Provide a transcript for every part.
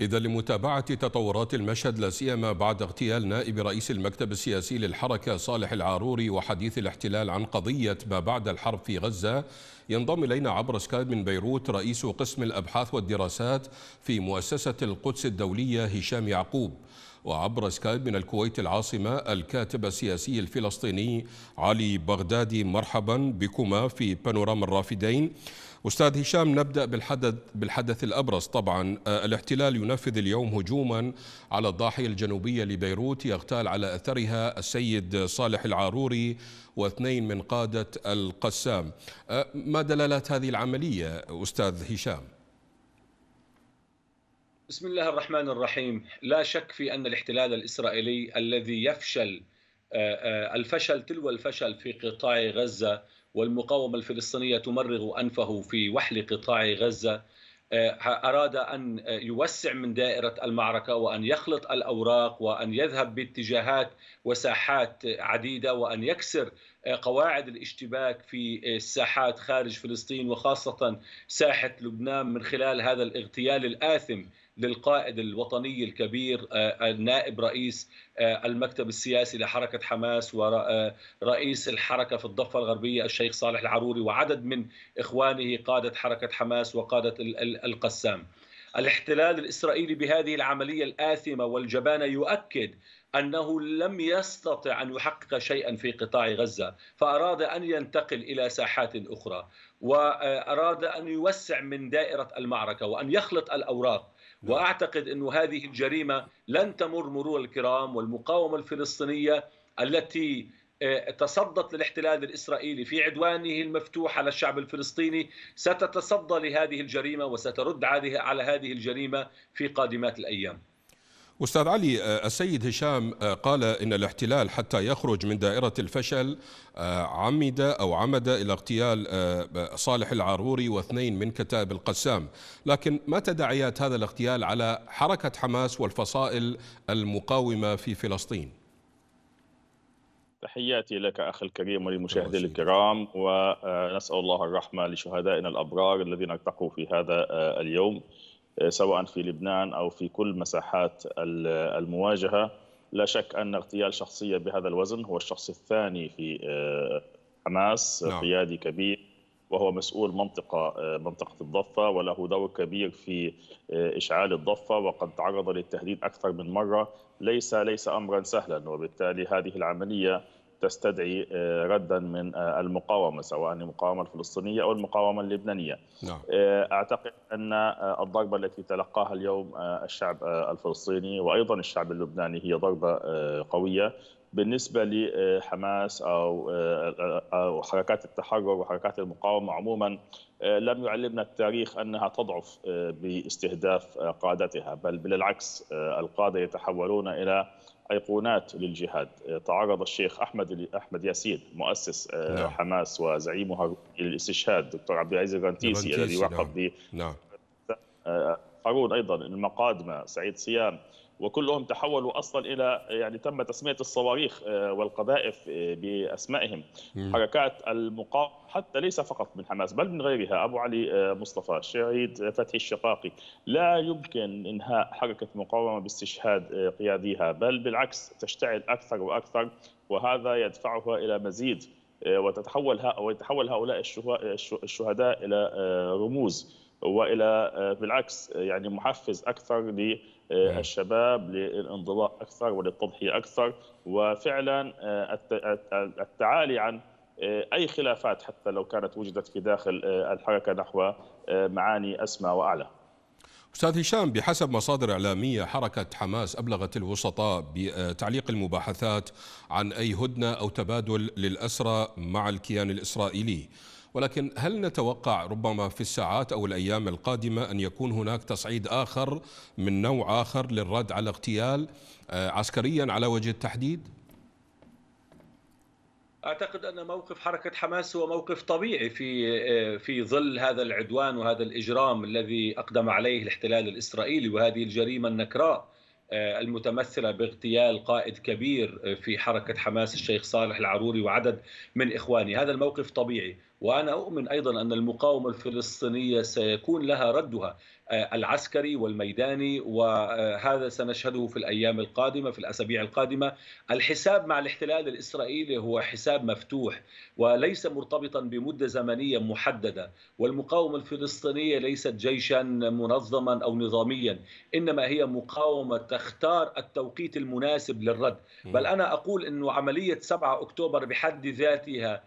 إذا لمتابعة تطورات المشهد لا سيما بعد اغتيال نائب رئيس المكتب السياسي للحركة صالح العاروري وحديث الاحتلال عن قضية ما بعد الحرب في غزة ينضم إلينا عبر سكايب من بيروت رئيس قسم الأبحاث والدراسات في مؤسسة القدس الدولية هشام يعقوب وعبر سكايب من الكويت العاصمة الكاتب السياسي الفلسطيني علي بغدادي مرحبا بكما في بانوراما الرافدين أستاذ هشام نبدأ بالحدث, بالحدث الأبرز طبعا آه، الاحتلال ينفذ اليوم هجوما على الضاحية الجنوبية لبيروت يغتال على أثرها السيد صالح العاروري واثنين من قادة القسام آه، ما دلالات هذه العملية أستاذ هشام؟ بسم الله الرحمن الرحيم لا شك في أن الاحتلال الإسرائيلي الذي يفشل آه، آه، الفشل تلو الفشل في قطاع غزة والمقاومة الفلسطينية تمرغ أنفه في وحل قطاع غزة آه، أراد أن يوسع من دائرة المعركة وأن يخلط الأوراق وأن يذهب باتجاهات وساحات عديدة وأن يكسر قواعد الاشتباك في الساحات خارج فلسطين وخاصة ساحة لبنان من خلال هذا الاغتيال الآثم للقائد الوطني الكبير النائب آه، آه، رئيس آه، المكتب السياسي لحركة حماس ورئيس الحركة في الضفة الغربية الشيخ صالح العروري وعدد من إخوانه قادة حركة حماس وقادة القسام الاحتلال الإسرائيلي بهذه العملية الآثمة والجبانة يؤكد انه لم يستطع ان يحقق شيئا في قطاع غزه، فاراد ان ينتقل الى ساحات اخرى، واراد ان يوسع من دائره المعركه وان يخلط الاوراق، نعم. واعتقد انه هذه الجريمه لن تمر مرور الكرام والمقاومه الفلسطينيه التي آه، تصدت للاحتلال الاسرائيلي في عدوانه المفتوح على الشعب الفلسطيني ستتصدى لهذه الجريمه وسترد على هذه الجريمه في قادمات الايام أستاذ علي آه، السيد هشام آه، قال إن الاحتلال حتى يخرج من دائرة الفشل آه، عمد أو عمد إلى اغتيال صالح العاروري واثنين من كتائب القسام لكن ما تداعيات هذا الاغتيال على حركة حماس والفصائل المقاومة في فلسطين تحياتي لك أخي الكريم ولمشاهدي الكرام ونسأل الله الرحمة لشهدائنا الأبرار الذين ارتقوا في هذا اليوم آه، سواء في لبنان او في كل مساحات المواجهه لا شك ان اغتيال شخصيه بهذا الوزن هو الشخص الثاني في آه، حماس نعم. قيادي كبير وهو مسؤول منطقة آه، منطقة الضفة وله دور كبير في إشعال الضفة وقد تعرض للتهديد أكثر من مرة ليس ليس أمرا سهلا وبالتالي هذه العملية تستدعي آه، ردا من آه، المقاومه سواء المقاومه الفلسطينيه او المقاومه اللبنانيه. نعم. آه، اعتقد ان الضربه التي تلقاها اليوم الشعب الفلسطيني وايضا الشعب اللبناني هي ضربه قويه بالنسبه لحماس آه، او آه، آه، او حركات التحرر وحركات المقاومه عموما لم يعلمنا التاريخ انها تضعف باستهداف قادتها بل بالعكس القاده يتحولون الى ايقونات للجهاد تعرض الشيخ احمد احمد ياسين مؤسس نعم. حماس وزعيمها للاستشهاد دكتور عبد العزيز الرنتيسي الذي نعم. وقف ب نعم. قارون ايضا المقادمه سعيد صيام وكلهم تحولوا اصلا الى يعني تم تسميه الصواريخ آه، والقذائف آه، باسمائهم حركات المقاومه حتى ليس فقط من حماس بل من غيرها ابو علي آه، مصطفى الشهيد فتحي الشقاقي لا يمكن انهاء حركه المقاومه باستشهاد قياديها بل بالعكس تشتعل اكثر واكثر وهذا يدفعها الى مزيد وتتحول ويتحول هؤلاء الشهداء الى رموز والى آه، بالعكس آه، يعني محفز اكثر للشباب نعم. للانضواء اكثر وللتضحيه اكثر وفعلا آه، التعالي عن اي خلافات حتى لو كانت وجدت في داخل الحركه نحو معاني اسمى واعلى. استاذ هشام بحسب مصادر اعلاميه حركه حماس ابلغت الوسطاء بتعليق المباحثات عن اي هدنه او تبادل للاسرى مع الكيان الاسرائيلي. ولكن هل نتوقع ربما في الساعات أو الأيام القادمة أن يكون هناك تصعيد آخر من نوع آخر للرد على اغتيال آه، عسكريا على وجه التحديد؟ اعتقد ان موقف حركه حماس هو موقف طبيعي في آه، في ظل هذا العدوان وهذا الاجرام الذي اقدم عليه الاحتلال الاسرائيلي وهذه الجريمه النكراء آه، المتمثله باغتيال قائد كبير في حركه حماس الشيخ صالح العروري وعدد من اخوانه، هذا الموقف طبيعي، وأنا أؤمن أيضا أن المقاومة الفلسطينية سيكون لها ردها آه، العسكري والميداني وهذا سنشهده في الأيام القادمة في الأسابيع القادمة الحساب مع الاحتلال الإسرائيلي هو حساب مفتوح وليس مرتبطا بمدة زمنية محددة والمقاومة الفلسطينية ليست جيشا منظما أو نظاميا إنما هي مقاومة تختار التوقيت المناسب للرد بل أنا أقول أن عملية 7 أكتوبر بحد ذاتها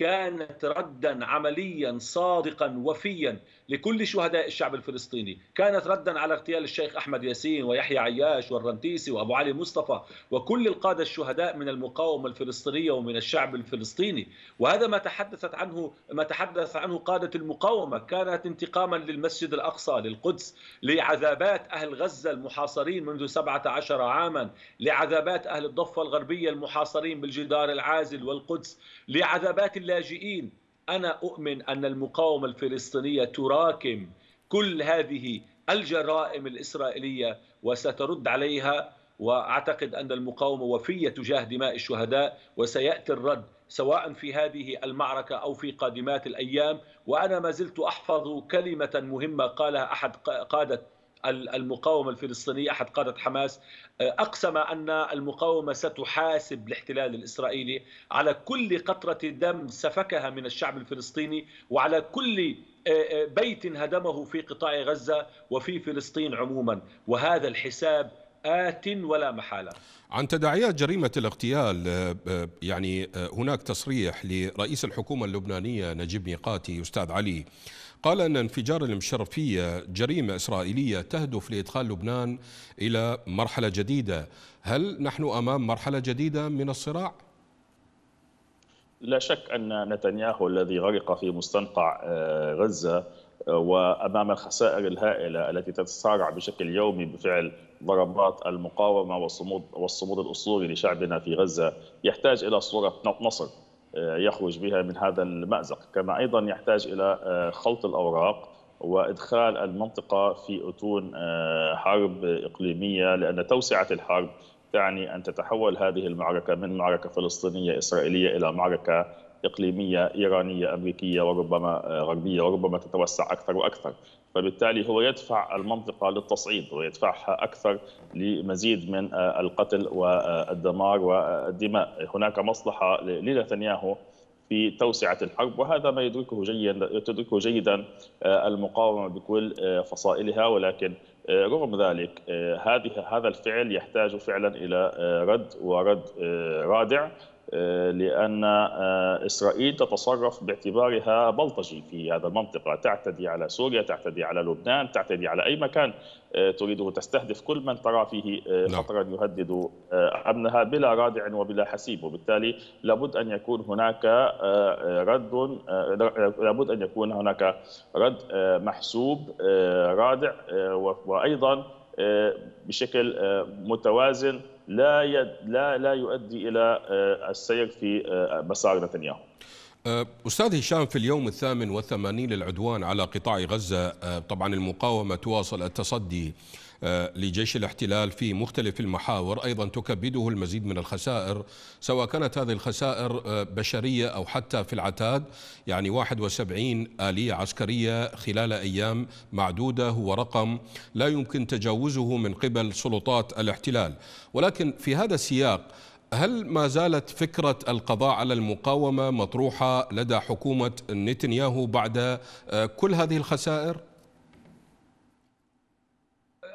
كانت ردا عمليا صادقا وفيا لكل شهداء الشعب الفلسطيني كانت ردا على اغتيال الشيخ أحمد ياسين ويحيى عياش والرنتيسي وأبو علي مصطفى وكل القادة الشهداء من المقاومة الفلسطينية ومن الشعب الفلسطيني وهذا ما تحدثت عنه ما تحدث عنه قادة المقاومة كانت انتقاما للمسجد الأقصى للقدس لعذابات أهل غزة المحاصرين منذ 17 عاما لعذابات أهل الضفة الغربية المحاصرين بالجدار العازل والقدس لعذابات اللاجئين أنا أؤمن أن المقاومة الفلسطينية تراكم كل هذه الجرائم الإسرائيلية وسترد عليها وأعتقد أن المقاومة وفية تجاه دماء الشهداء وسيأتي الرد سواء في هذه المعركة أو في قادمات الأيام وأنا ما زلت أحفظ كلمة مهمة قالها أحد قادة المقاومة الفلسطينية أحد قادة حماس آه، أقسم أن المقاومة ستحاسب الاحتلال الإسرائيلي على كل قطرة دم سفكها من الشعب الفلسطيني وعلى كل آه، آه، بيت هدمه في قطاع غزة وفي فلسطين عموما وهذا الحساب آت ولا محالة عن تداعيات جريمة الاغتيال يعني هناك تصريح لرئيس الحكومة اللبنانية نجيب ميقاتي أستاذ علي قال أن انفجار المشرفية جريمة إسرائيلية تهدف لإدخال لبنان إلى مرحلة جديدة هل نحن أمام مرحلة جديدة من الصراع؟ لا شك أن نتنياهو الذي غرق في مستنقع آه، غزة آه، وامام الخسائر الهائله التي تتسارع بشكل يومي بفعل ضربات المقاومه والصمود والصمود الاسطوري لشعبنا في غزه يحتاج الى صوره نصر آه، يخرج بها من هذا المأزق كما أيضا يحتاج إلى آه، خلط الأوراق وإدخال المنطقة في أتون آه، حرب إقليمية لأن توسعة الحرب تعني أن تتحول هذه المعركة من معركة فلسطينية إسرائيلية إلى معركة إقليمية إيرانية أمريكية وربما غربية وربما تتوسع أكثر وأكثر فبالتالي هو يدفع المنطقه للتصعيد ويدفعها اكثر لمزيد من آه، القتل والدمار والدماء هناك مصلحه لنتنياهو في توسعة الحرب وهذا ما يدركه جيدا تدركه جيدا آه، المقاومة بكل آه، فصائلها ولكن رغم ذلك هذه هذا الفعل يحتاج فعلا إلى رد ورد رادع آه، لأن آه، إسرائيل تتصرف باعتبارها بلطجي في هذا المنطقة تعتدي على سوريا تعتدي على لبنان تعتدي على أي مكان آه، تريده تستهدف كل من ترى فيه نعم. خطرا يهدد أمنها بلا رادع وبلا حسيب وبالتالي لابد أن يكون هناك رد لابد أن يكون هناك رد محسوب رادع وأيضا آه، بشكل آه، متوازن لا لا لا يؤدي الى آه، السير في مسار نتنياهو. أستاذ هشام في اليوم الثامن والثمانين للعدوان على قطاع غزة طبعا المقاومة تواصل التصدي آه، لجيش الاحتلال في مختلف المحاور أيضا تكبده المزيد من الخسائر سواء كانت هذه الخسائر آه، بشرية أو حتى في العتاد يعني 71 آلية عسكرية خلال أيام معدودة هو رقم لا يمكن تجاوزه من قبل سلطات الاحتلال ولكن في هذا السياق هل ما زالت فكرة القضاء على المقاومة مطروحة لدى حكومة نتنياهو بعد آه، كل هذه الخسائر؟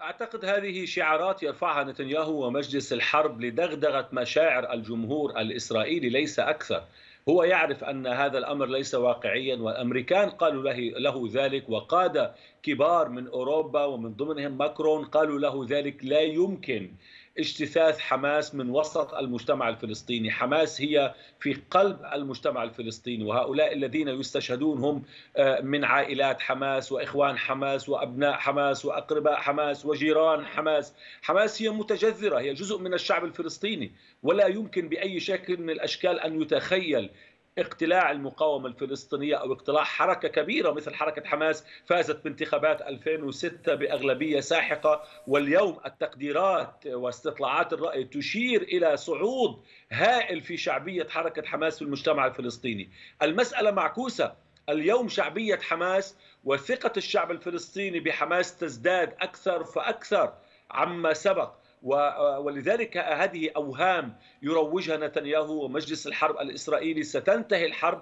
اعتقد هذه شعارات يرفعها نتنياهو ومجلس الحرب لدغدغه مشاعر الجمهور الاسرائيلي ليس اكثر. هو يعرف ان هذا الامر ليس واقعيا والامريكان قالوا له له ذلك وقاده كبار من اوروبا ومن ضمنهم ماكرون قالوا له ذلك لا يمكن اجتثاث حماس من وسط المجتمع الفلسطيني حماس هي في قلب المجتمع الفلسطيني وهؤلاء الذين يستشهدون هم آه، من عائلات حماس وإخوان حماس وأبناء حماس وأقرباء حماس وجيران حماس حماس هي متجذرة هي جزء من الشعب الفلسطيني ولا يمكن بأي شكل من الأشكال أن يتخيل اقتلاع المقاومة الفلسطينية أو اقتلاع حركة كبيرة مثل حركة حماس فازت بانتخابات 2006 بأغلبية ساحقة واليوم التقديرات واستطلاعات الرأي تشير إلى صعود هائل في شعبية حركة حماس في المجتمع الفلسطيني المسألة معكوسة اليوم شعبية حماس وثقة الشعب الفلسطيني بحماس تزداد أكثر فأكثر عما سبق ولذلك هذه أوهام يروجها نتنياهو ومجلس الحرب الإسرائيلي ستنتهي الحرب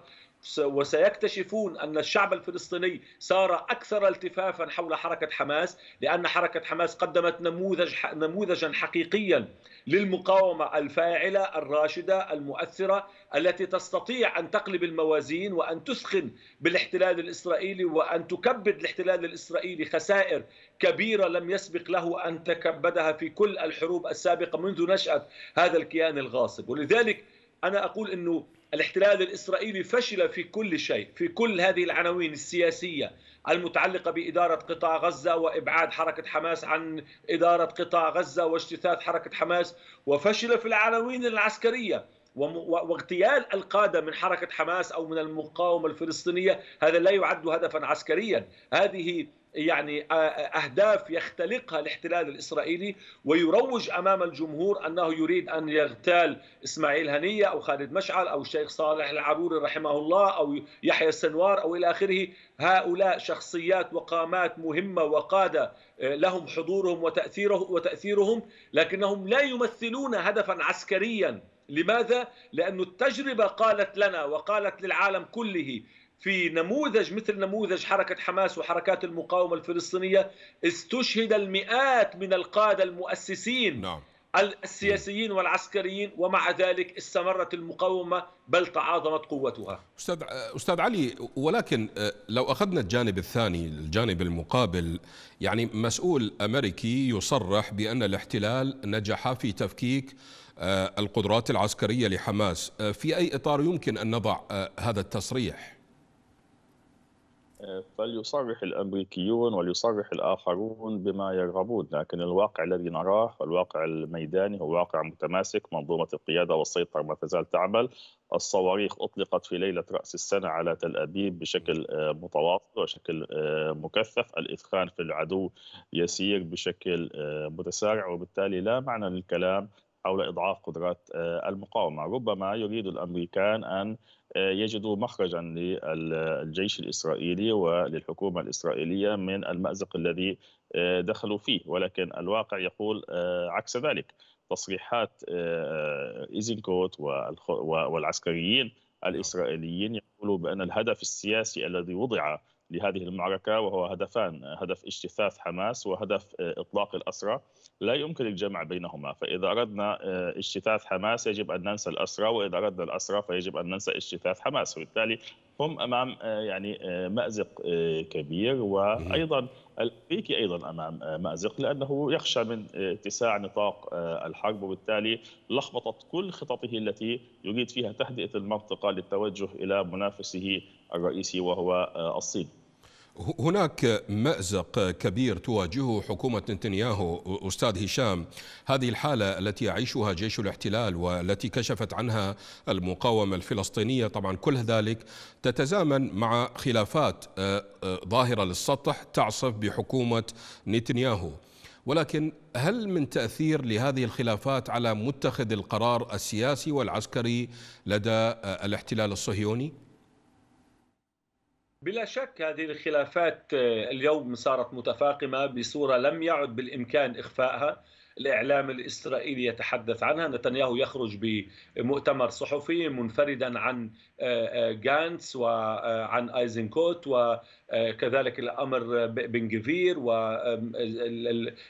وسيكتشفون أن الشعب الفلسطيني صار أكثر التفافا حول حركة حماس لأن حركة حماس قدمت نموذج نموذجا حقيقيا للمقاومة الفاعلة الراشدة المؤثرة التي تستطيع أن تقلب الموازين وأن تثخن بالاحتلال الإسرائيلي وأن تكبد الاحتلال الإسرائيلي خسائر كبيرة لم يسبق له أن تكبدها في كل الحروب السابقة منذ نشأة هذا الكيان الغاصب ولذلك أنا أقول أنه الاحتلال الإسرائيلي فشل في كل شيء في كل هذه العناوين السياسية المتعلقة بإدارة قطاع غزة وإبعاد حركة حماس عن إدارة قطاع غزة واجتثاث حركة حماس وفشل في العناوين العسكرية واغتيال القادة من حركة حماس أو من المقاومة الفلسطينية هذا لا يعد هدفا عسكريا هذه يعني آه، آه، أهداف يختلقها الاحتلال الإسرائيلي ويروج أمام الجمهور أنه يريد أن يغتال إسماعيل هنية أو خالد مشعل أو الشيخ صالح العروري رحمه الله أو يحيى السنوار أو إلى آخره هؤلاء شخصيات وقامات مهمة وقادة آه، لهم حضورهم وتأثيره وتأثيرهم لكنهم لا يمثلون هدفا عسكريا لماذا؟ لأن التجربة قالت لنا وقالت للعالم كله في نموذج مثل نموذج حركة حماس وحركات المقاومة الفلسطينية استشهد المئات من القادة المؤسسين نعم. السياسيين والعسكريين ومع ذلك استمرت المقاومة بل تعاظمت قوتها أستاذ, أستاذ علي ولكن آه، لو أخذنا الجانب الثاني الجانب المقابل يعني مسؤول أمريكي يصرح بأن الاحتلال نجح في تفكيك آه، القدرات العسكرية لحماس آه، في أي إطار يمكن أن نضع هذا التصريح؟ فليصرح الامريكيون وليصرح الاخرون بما يرغبون، لكن الواقع الذي نراه الواقع الميداني هو واقع متماسك، منظومه القياده والسيطره ما تزال تعمل، الصواريخ اطلقت في ليله راس السنه على تل ابيب بشكل آه، متواصل وشكل آه، مكثف، الاثخان في العدو يسير بشكل آه، متسارع وبالتالي لا معنى للكلام حول اضعاف قدرات المقاومه، ربما يريد الامريكان ان آه، يجدوا مخرجا للجيش الاسرائيلي وللحكومه الاسرائيليه من المازق الذي آه، دخلوا فيه ولكن الواقع يقول آه، عكس ذلك تصريحات ايزنكوت والعسكريين نعم. الاسرائيليين يقولوا بان الهدف السياسي الذي وضع لهذه المعركة وهو هدفان هدف اجتثاث حماس وهدف آه، إطلاق الأسرى لا يمكن الجمع بينهما فإذا أردنا آه، اجتثاث حماس يجب أن ننسى الأسرى وإذا أردنا الأسرى فيجب أن ننسى اجتثاث حماس وبالتالي هم أمام آه، يعني مأزق كبير وأيضا الامريكي ايضا امام مازق لانه يخشى من اتساع نطاق الحرب وبالتالي لخبطت كل خططه التي يريد فيها تهدئه المنطقه للتوجه الى منافسه الرئيسي وهو الصين. هناك مأزق كبير تواجهه حكومة نتنياهو أستاذ هشام هذه الحالة التي يعيشها جيش الاحتلال والتي كشفت عنها المقاومة الفلسطينية طبعا كل ذلك تتزامن مع خلافات ظاهرة للسطح تعصف بحكومة نتنياهو ولكن هل من تأثير لهذه الخلافات على متخذ القرار السياسي والعسكري لدى الاحتلال الصهيوني؟ بلا شك هذه الخلافات آه، اليوم صارت متفاقمة بصورة لم يعد بالإمكان إخفائها الإعلام الإسرائيلي يتحدث عنها نتنياهو يخرج بمؤتمر صحفي منفردا عن آه، آه، جانس وعن ايزنكوت وكذلك الأمر بنجفير و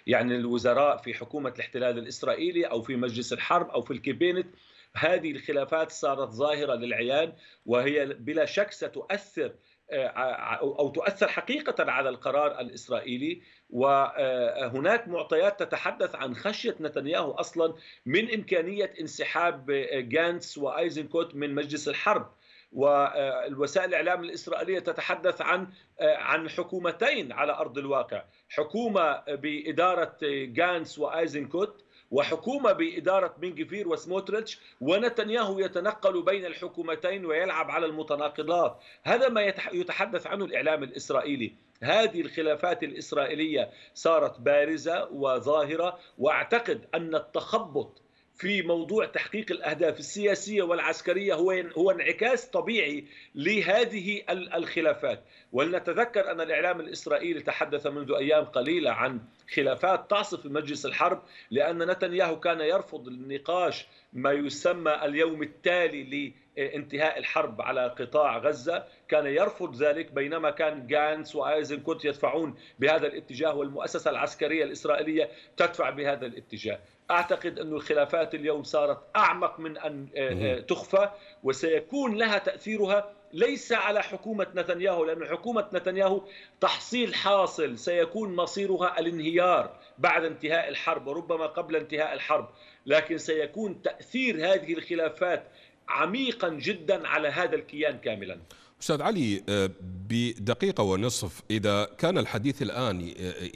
يعني الوزراء في حكومة الاحتلال الإسرائيلي أو في مجلس الحرب أو في الكابينت هذه الخلافات صارت ظاهرة للعيان وهي بلا شك ستؤثر او تؤثر حقيقه على القرار الاسرائيلي وهناك معطيات تتحدث عن خشيه نتنياهو اصلا من امكانيه انسحاب جانس وايزنكوت من مجلس الحرب والوسائل الاعلام الاسرائيليه تتحدث عن عن حكومتين على ارض الواقع، حكومه باداره جانس وايزنكوت وحكومة بإدارة بنجفير وسموتريتش ونتنياهو يتنقل بين الحكومتين ويلعب على المتناقضات هذا ما يتحدث عنه الإعلام الإسرائيلي هذه الخلافات الإسرائيلية صارت بارزة وظاهرة وأعتقد أن التخبط في موضوع تحقيق الاهداف السياسيه والعسكريه هو هو انعكاس طبيعي لهذه الخلافات، ولنتذكر أن الإعلام الإسرائيلي تحدث منذ أيام قليلة عن خلافات تعصف مجلس الحرب لأن نتنياهو كان يرفض النقاش ما يسمى اليوم التالي لانتهاء الحرب على قطاع غزة كان يرفض ذلك بينما كان غانس وآيزنكوت يدفعون بهذا الاتجاه والمؤسسة العسكرية الإسرائيلية تدفع بهذا الاتجاه أعتقد أن الخلافات اليوم صارت أعمق من أن آه، آه، تخفى وسيكون لها تأثيرها ليس على حكومة نتنياهو لأن حكومة نتنياهو تحصيل حاصل سيكون مصيرها الانهيار بعد انتهاء الحرب وربما قبل انتهاء الحرب لكن سيكون تأثير هذه الخلافات عميقا جدا على هذا الكيان كاملا أستاذ علي آه، بدقيقة ونصف إذا كان الحديث الآن آه،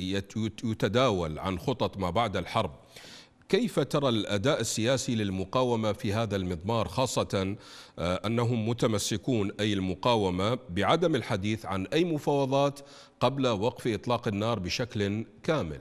يتداول عن خطط ما بعد الحرب كيف ترى الأداء السياسي للمقاومة في هذا المضمار خاصة آه، أنهم متمسكون أي المقاومة بعدم الحديث عن أي مفاوضات قبل وقف إطلاق النار بشكل كامل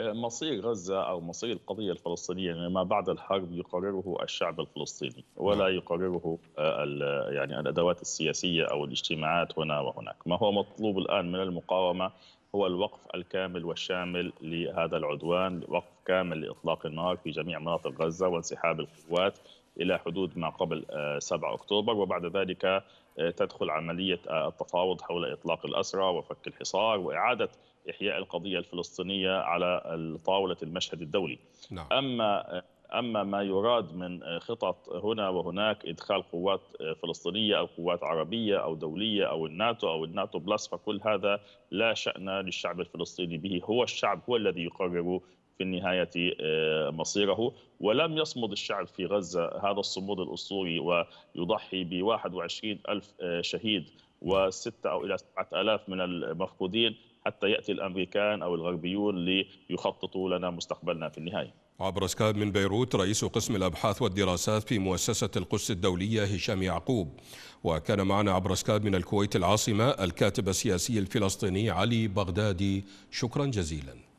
مصير غزة أو مصير القضية الفلسطينية ما بعد الحرب يقرره الشعب الفلسطيني ولا نعم. يقرره آه، يعني الأدوات السياسية أو الاجتماعات هنا وهناك ما هو مطلوب الآن من المقاومة هو الوقف الكامل والشامل لهذا العدوان وقف كامل لإطلاق النار في جميع مناطق غزة وانسحاب القوات إلى حدود ما قبل 7 آه، أكتوبر وبعد ذلك آه، تدخل عملية التفاوض حول إطلاق الأسرى وفك الحصار وإعادة إحياء القضية الفلسطينية على طاولة المشهد الدولي نعم. أما أما ما يراد من خطط هنا وهناك إدخال قوات فلسطينية أو قوات عربية أو دولية أو الناتو أو الناتو بلس فكل هذا لا شأن للشعب الفلسطيني به هو الشعب هو الذي يقرر في النهاية آه، مصيره ولم يصمد الشعب في غزة هذا الصمود الأسطوري ويضحي ب 21 ألف آه، شهيد وستة أو إلى سبعة ألاف من المفقودين حتى ياتي الامريكان او الغربيون ليخططوا لنا مستقبلنا في النهايه. عبر سكاب من بيروت رئيس قسم الابحاث والدراسات في مؤسسه القدس الدوليه هشام يعقوب وكان معنا عبر سكاب من الكويت العاصمه الكاتب السياسي الفلسطيني علي بغدادي شكرا جزيلا.